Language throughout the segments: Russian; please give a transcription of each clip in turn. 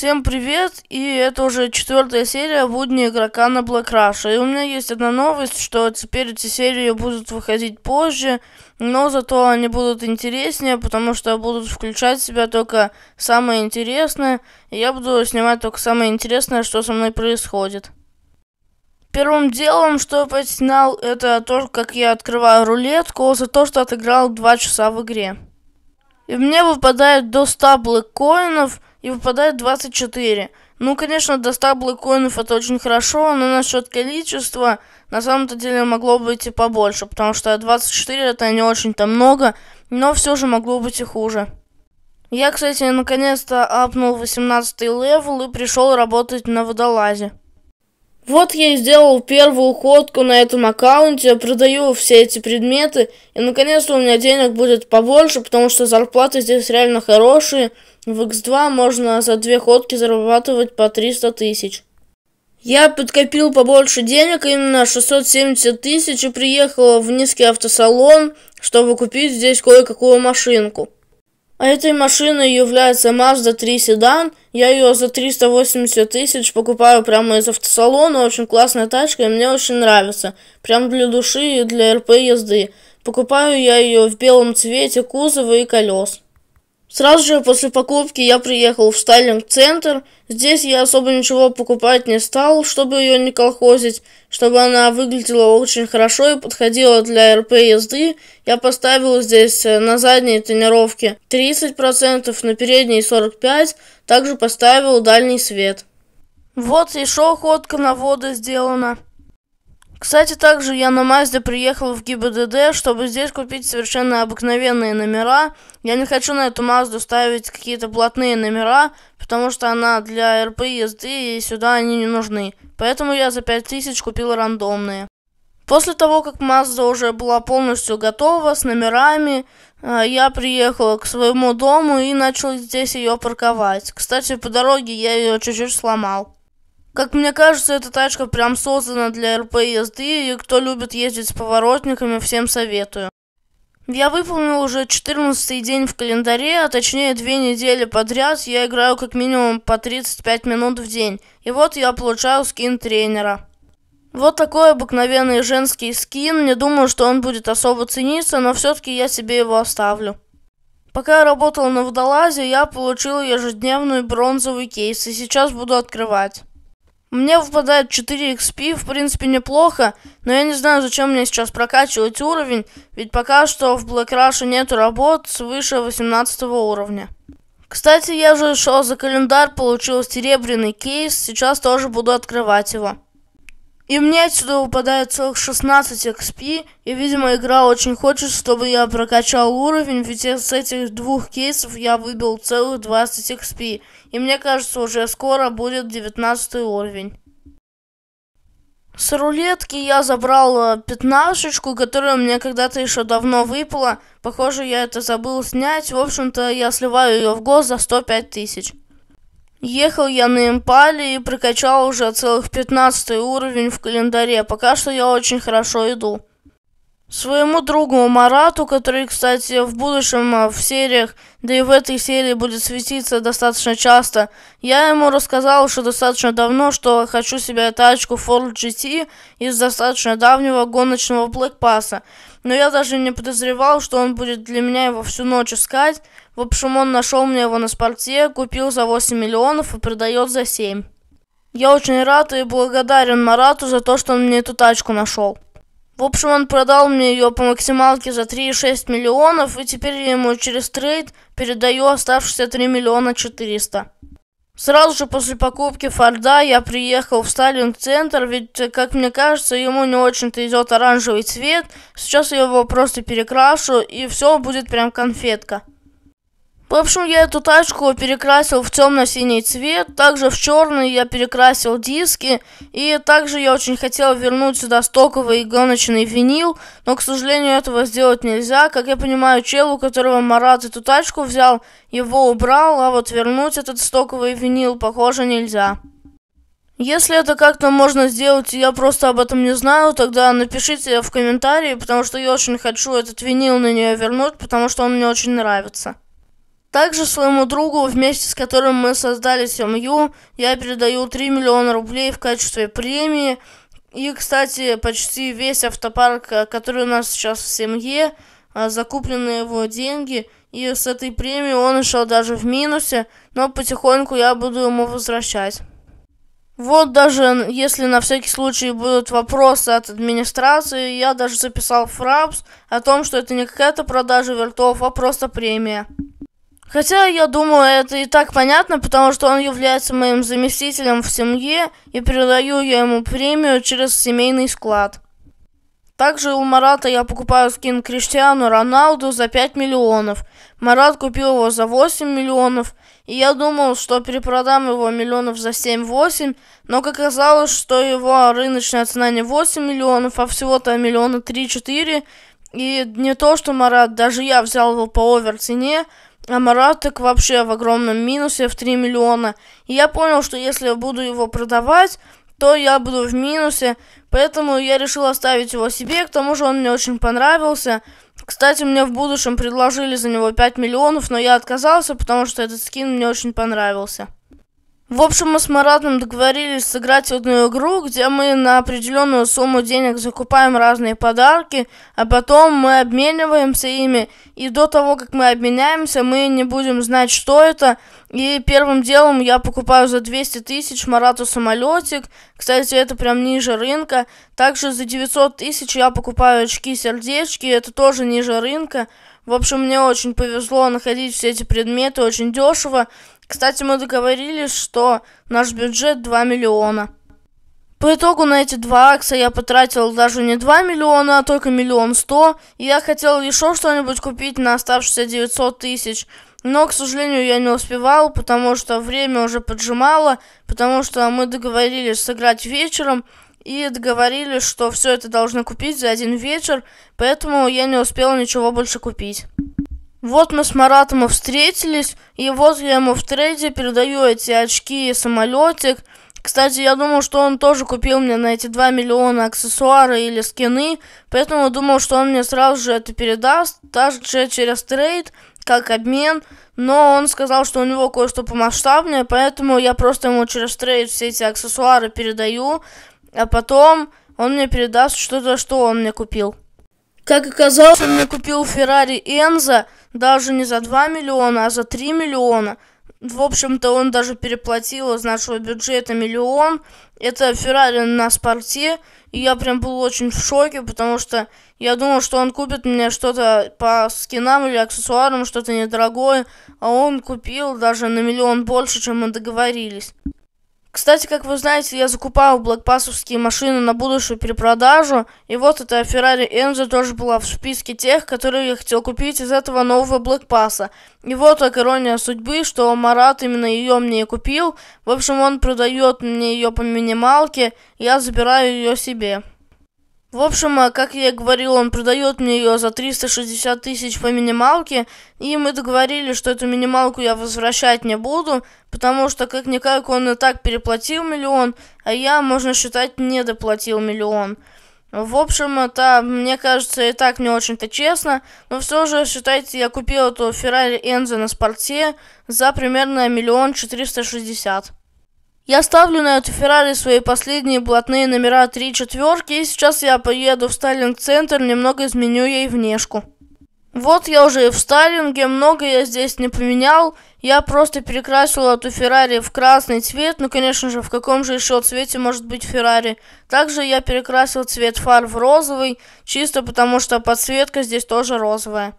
Всем привет, и это уже четвертая серия будни игрока на Black Rush. И у меня есть одна новость, что теперь эти серии будут выходить позже, но зато они будут интереснее, потому что будут включать в себя только самое интересное, и я буду снимать только самое интересное, что со мной происходит. Первым делом, что я подснял, это то, как я открываю рулетку за то, что отыграл 2 часа в игре. И мне выпадает до 100 блэккоинов, коинов и выпадает 24. Ну, конечно, до 100 блэккоинов это очень хорошо, но насчет количества на самом-то деле могло быть и побольше, потому что 24 это не очень-то много, но все же могло быть и хуже. Я, кстати, наконец-то апнул 18 левел и пришел работать на водолазе. Вот я и сделал первую ходку на этом аккаунте, я продаю все эти предметы, и наконец-то у меня денег будет побольше, потому что зарплаты здесь реально хорошие. В X2 можно за две ходки зарабатывать по 300 тысяч. Я подкопил побольше денег, именно 670 тысяч, и приехал в низкий автосалон, чтобы купить здесь кое-какую машинку. А этой машиной является Mazda 3 седан. Я ее за 380 тысяч покупаю прямо из автосалона. Очень классная тачка, и мне очень нравится. Прям для души и для РП езды. Покупаю я ее в белом цвете кузова и колес. Сразу же после покупки я приехал в стайлинг-центр. Здесь я особо ничего покупать не стал, чтобы ее не колхозить, чтобы она выглядела очень хорошо и подходила для РП езды. Я поставил здесь э, на задние тренировки 30%, на передние 45%, также поставил дальний свет. Вот еще ходка на воду сделана. Кстати, также я на Мазде приехал в ГИБДД, чтобы здесь купить совершенно обыкновенные номера. Я не хочу на эту Мазду ставить какие-то блатные номера, потому что она для РП езды, и сюда они не нужны. Поэтому я за 5000 купил рандомные. После того, как Мазда уже была полностью готова с номерами, э, я приехал к своему дому и начал здесь ее парковать. Кстати, по дороге я ее чуть-чуть сломал. Как мне кажется, эта тачка прям создана для РП езды, и кто любит ездить с поворотниками, всем советую. Я выполнил уже 14 день в календаре, а точнее две недели подряд я играю как минимум по 35 минут в день. И вот я получаю скин тренера. Вот такой обыкновенный женский скин. Не думаю, что он будет особо цениться, но все-таки я себе его оставлю. Пока я работал на водолазе, я получил ежедневный бронзовый кейс, и сейчас буду открывать. Мне выпадает 4 XP, в принципе, неплохо, но я не знаю, зачем мне сейчас прокачивать уровень, ведь пока что в Black Rush нету работ свыше 18 уровня. Кстати, я же шел за календарь, получил серебряный кейс, сейчас тоже буду открывать его. И мне отсюда выпадает целых 16 XP, и, видимо, игра очень хочет, чтобы я прокачал уровень, ведь с этих двух кейсов я выбил целых 20 XP. И мне кажется, уже скоро будет 19 уровень. С рулетки я забрал пятнашечку, которая мне когда-то еще давно выпала. Похоже, я это забыл снять. В общем-то, я сливаю ее в год за 105 тысяч. Ехал я на импале и прокачал уже целых 15 уровень в календаре. Пока что я очень хорошо иду своему другу Марату, который, кстати, в будущем а, в сериях, да и в этой серии будет светиться достаточно часто. Я ему рассказал уже достаточно давно, что хочу себе тачку Ford GT из достаточно давнего гоночного Black Pass. Но я даже не подозревал, что он будет для меня его всю ночь искать. В общем, он нашел мне его на спорте, купил за 8 миллионов и продает за 7. Я очень рад и благодарен Марату за то, что он мне эту тачку нашел. В общем, он продал мне ее по максималке за 3,6 миллионов, и теперь я ему через трейд передаю оставшиеся 3 миллиона 400. Сразу же после покупки Форда я приехал в Сталинг-центр, ведь, э, как мне кажется, ему не очень-то идет оранжевый цвет. Сейчас я его просто перекрашу, и все будет прям конфетка. В общем, я эту тачку перекрасил в темно-синий цвет, также в черный я перекрасил диски, и также я очень хотел вернуть сюда стоковый гоночный винил, но, к сожалению, этого сделать нельзя. Как я понимаю, чел, у которого Марат эту тачку взял, его убрал, а вот вернуть этот стоковый винил, похоже, нельзя. Если это как-то можно сделать, и я просто об этом не знаю, тогда напишите в комментарии, потому что я очень хочу этот винил на нее вернуть, потому что он мне очень нравится. Также своему другу, вместе с которым мы создали семью, я передаю 3 миллиона рублей в качестве премии. И, кстати, почти весь автопарк, э, который у нас сейчас в семье, э, закуплены его деньги. И с этой премией он шел даже в минусе, но потихоньку я буду ему возвращать. Вот даже если на всякий случай будут вопросы от администрации, я даже записал фрапс о том, что это не какая-то продажа вертов, а просто премия. Хотя, я думаю, это и так понятно, потому что он является моим заместителем в семье, и передаю я ему премию через семейный склад. Также у Марата я покупаю скин Криштиану Роналду за 5 миллионов. Марат купил его за 8 миллионов, и я думал, что перепродам его миллионов за 7-8, но как оказалось, что его рыночная цена не 8 миллионов, а всего-то миллиона 3-4, и не то, что Марат, даже я взял его по овер цене, а Маратик вообще в огромном минусе в 3 миллиона. И я понял, что если я буду его продавать, то я буду в минусе. Поэтому я решил оставить его себе. К тому же он мне очень понравился. Кстати, мне в будущем предложили за него 5 миллионов, но я отказался, потому что этот скин мне очень понравился. В общем, мы с Маратом договорились сыграть одну игру, где мы на определенную сумму денег закупаем разные подарки, а потом мы обмениваемся ими, и до того, как мы обменяемся, мы не будем знать, что это. И первым делом я покупаю за 200 тысяч Марату самолетик, кстати, это прям ниже рынка. Также за 900 тысяч я покупаю очки-сердечки, это тоже ниже рынка. В общем, мне очень повезло находить все эти предметы очень дешево. Кстати, мы договорились, что наш бюджет 2 миллиона. По итогу на эти два акса я потратил даже не 2 миллиона, а только миллион сто. И я хотел еще что-нибудь купить на оставшиеся 900 тысяч. Но, к сожалению, я не успевал, потому что время уже поджимало, потому что мы договорились сыграть вечером и договорились, что все это должны купить за один вечер, поэтому я не успел ничего больше купить. Вот мы с Маратом встретились, и вот я ему в трейде передаю эти очки и самолетик. Кстати, я думал, что он тоже купил мне на эти 2 миллиона аксессуары или скины, поэтому думал, что он мне сразу же это передаст, также через трейд, как обмен, но он сказал, что у него кое-что помасштабнее, поэтому я просто ему через трейд все эти аксессуары передаю, а потом он мне передаст что-то, что он мне купил. Как оказалось, он мне купил Феррари Энза даже не за 2 миллиона, а за 3 миллиона. В общем-то, он даже переплатил из нашего бюджета миллион. Это Феррари на спорте. И я прям был очень в шоке, потому что я думал, что он купит мне что-то по скинам или аксессуарам, что-то недорогое. А он купил даже на миллион больше, чем мы договорились. Кстати, как вы знаете, я закупал блокпасовские машины на будущую перепродажу. И вот эта Ferrari Enzo тоже была в списке тех, которые я хотел купить из этого нового блокпаса. И вот так ирония судьбы, что Марат именно ее мне и купил. В общем, он продает мне ее по минималке, я забираю ее себе. В общем, э, как я и говорил, он продает мне ее за 360 тысяч по минималке, и мы договорились, что эту минималку я возвращать не буду, потому что как-никак он и так переплатил миллион, а я, можно считать, не доплатил миллион. В общем, это, мне кажется, и так не очень-то честно, но все же, считайте, я купил эту Ferrari Enzo на спорте за примерно миллион четыреста шестьдесят. Я ставлю на эту Феррари свои последние блатные номера три четверки, и сейчас я поеду в Сталинг-центр, немного изменю ей внешку. Вот я уже и в Сталинге, много я здесь не поменял, я просто перекрасил эту Феррари в красный цвет, ну конечно же, в каком же еще цвете может быть Феррари. Также я перекрасил цвет фар в розовый, чисто потому что подсветка здесь тоже розовая.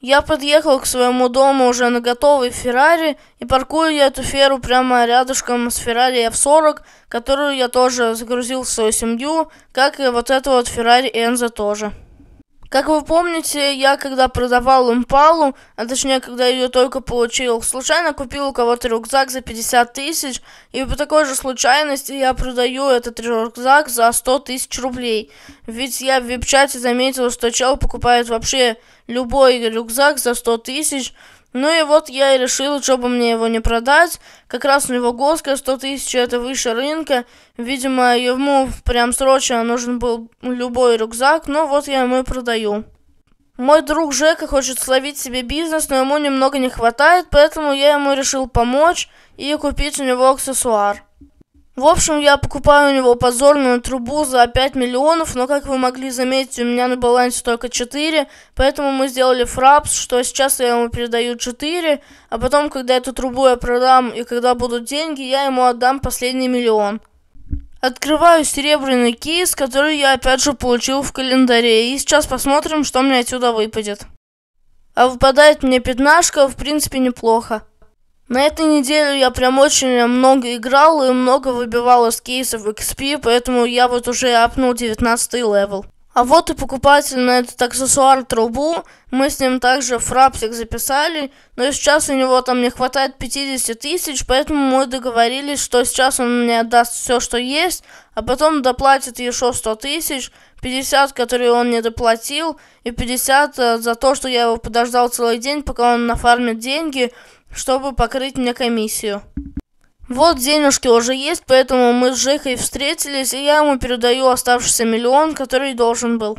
Я подъехал к своему дому уже на готовой Феррари, и паркую я эту Феру прямо рядышком с Феррари F40, которую я тоже загрузил в свою семью, как и вот эту вот Феррари Энза тоже. Как вы помните, я когда продавал импалу, а точнее, когда ее только получил, случайно купил у кого-то рюкзак за 50 тысяч, и по такой же случайности я продаю этот рюкзак за 100 тысяч рублей. Ведь я в вип-чате заметил, что чел покупает вообще любой рюкзак за 100 тысяч, ну и вот я и решил, чтобы мне его не продать. Как раз у него ГОСКа 100 тысяч, это выше рынка. Видимо, ему прям срочно нужен был любой рюкзак, но вот я ему и продаю. Мой друг Жека хочет словить себе бизнес, но ему немного не хватает, поэтому я ему решил помочь и купить у него аксессуар. В общем, я покупаю у него позорную трубу за 5 миллионов, но, как вы могли заметить, у меня на балансе только 4, поэтому мы сделали фрапс, что сейчас я ему передаю 4, а потом, когда эту трубу я продам и когда будут деньги, я ему отдам последний миллион. Открываю серебряный кейс, который я опять же получил в календаре, и сейчас посмотрим, что мне отсюда выпадет. А выпадает мне пятнашка, в принципе, неплохо. На этой неделе я прям очень много играл и много выбивал из кейсов XP, поэтому я вот уже апнул 19 левел. А вот и покупатель на этот аксессуар трубу. Мы с ним также фрапсик записали, но сейчас у него там не хватает 50 тысяч, поэтому мы договорились, что сейчас он мне отдаст все, что есть, а потом доплатит еще 100 тысяч, 50, которые он не доплатил, и 50 э, за то, что я его подождал целый день, пока он нафармит деньги, чтобы покрыть мне комиссию. Вот денежки уже есть, поэтому мы с Жекой встретились, и я ему передаю оставшийся миллион, который должен был.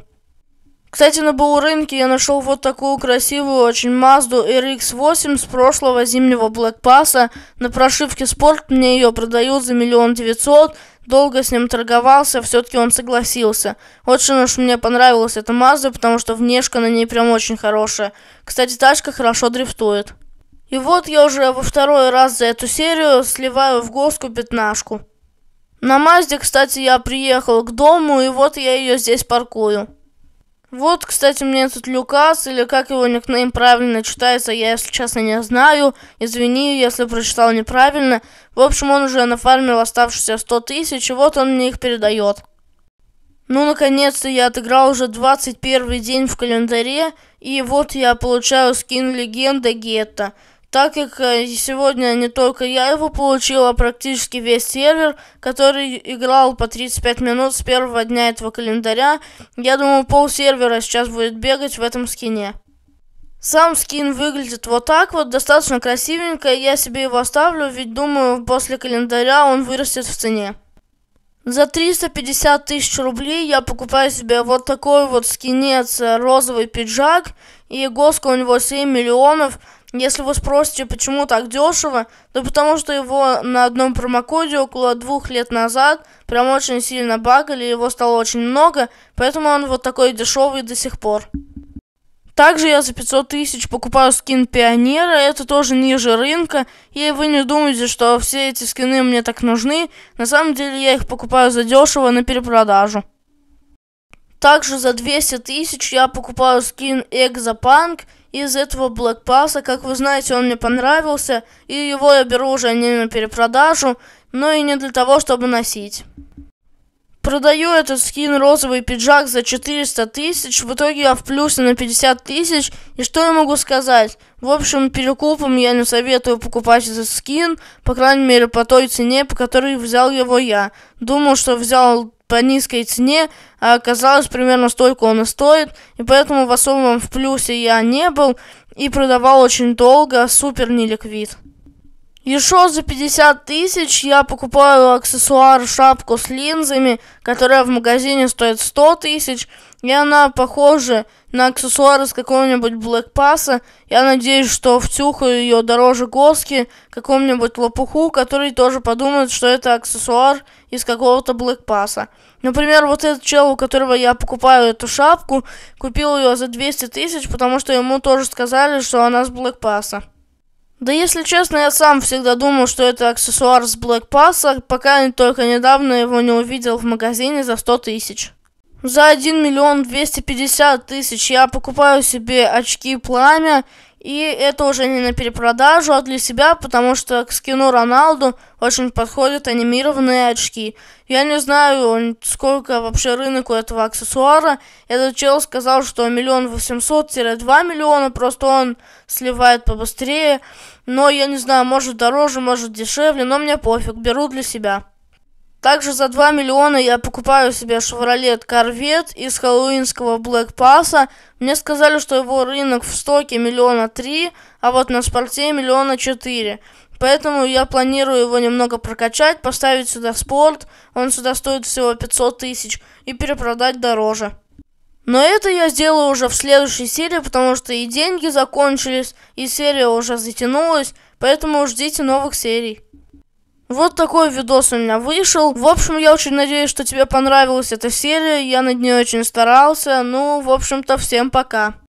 Кстати, на рынке я нашел вот такую красивую очень Mazda RX-8 с прошлого зимнего Black Pass. На прошивке спорт мне ее продают за миллион девятьсот. Долго с ним торговался, все-таки он согласился. Очень уж мне понравилась эта Mazda, потому что внешка на ней прям очень хорошая. Кстати, тачка хорошо дрифтует. И вот я уже во второй раз за эту серию сливаю в госку пятнашку. На Мазде, кстати, я приехал к дому, и вот я ее здесь паркую. Вот, кстати, мне тут Люкас, или как его никнейм правильно читается, я, если честно, не знаю. Извини, если прочитал неправильно. В общем, он уже нафармил оставшиеся 100 тысяч, и вот он мне их передает. Ну, наконец-то я отыграл уже 21 день в календаре, и вот я получаю скин легенда Гетта так как э, сегодня не только я его получил, а практически весь сервер, который играл по 35 минут с первого дня этого календаря. Я думаю, пол сервера сейчас будет бегать в этом скине. Сам скин выглядит вот так вот, достаточно красивенько, я себе его оставлю, ведь думаю, после календаря он вырастет в цене. За 350 тысяч рублей я покупаю себе вот такой вот скинец э, розовый пиджак, и госко у него 7 миллионов, если вы спросите, почему так дешево, то потому что его на одном промокоде около двух лет назад прям очень сильно багали, его стало очень много, поэтому он вот такой дешевый до сих пор. Также я за 500 тысяч покупаю скин Пионера, это тоже ниже рынка, и вы не думаете, что все эти скины мне так нужны, на самом деле я их покупаю за дешево на перепродажу. Также за 200 тысяч я покупаю скин Экзопанк, из этого Black Pass. Как вы знаете, он мне понравился, и его я беру уже не на перепродажу, но и не для того, чтобы носить. Продаю этот скин розовый пиджак за 400 тысяч, в итоге я в плюсе на 50 тысяч, и что я могу сказать? В общем, перекупом я не советую покупать этот скин, по крайней мере по той цене, по которой взял его я. Думал, что взял по низкой цене, а оказалось примерно столько он и стоит, и поэтому в особом в плюсе я не был и продавал очень долго, супер неликвид. Еще за 50 тысяч я покупаю аксессуар шапку с линзами, которая в магазине стоит 100 тысяч, и она похожа на аксессуары с какого-нибудь Блэк Пасса. Я надеюсь, что втюхаю ее дороже Госки, какому-нибудь лопуху, который тоже подумает, что это аксессуар из какого-то Блэк Пасса. Например, вот этот чел, у которого я покупаю эту шапку, купил ее за 200 тысяч, потому что ему тоже сказали, что она с Блэк Пасса. Да если честно, я сам всегда думал, что это аксессуар с Блэк Пасса, пока только недавно его не увидел в магазине за 100 тысяч. За 1 миллион 250 тысяч я покупаю себе очки пламя. И это уже не на перепродажу, а для себя, потому что к скину Роналду очень подходят анимированные очки. Я не знаю, сколько вообще рынок у этого аксессуара. Этот чел сказал, что миллион восемьсот-два миллиона, просто он сливает побыстрее. Но я не знаю, может дороже, может дешевле, но мне пофиг, беру для себя. Также за 2 миллиона я покупаю себе Chevrolet Corvette из хэллоуинского Black Pass. Мне сказали, что его рынок в стоке миллиона три, а вот на спорте миллиона четыре. Поэтому я планирую его немного прокачать, поставить сюда спорт, он сюда стоит всего 500 тысяч, и перепродать дороже. Но это я сделаю уже в следующей серии, потому что и деньги закончились, и серия уже затянулась, поэтому ждите новых серий. Вот такой видос у меня вышел. В общем, я очень надеюсь, что тебе понравилась эта серия. Я над ней очень старался. Ну, в общем-то, всем пока.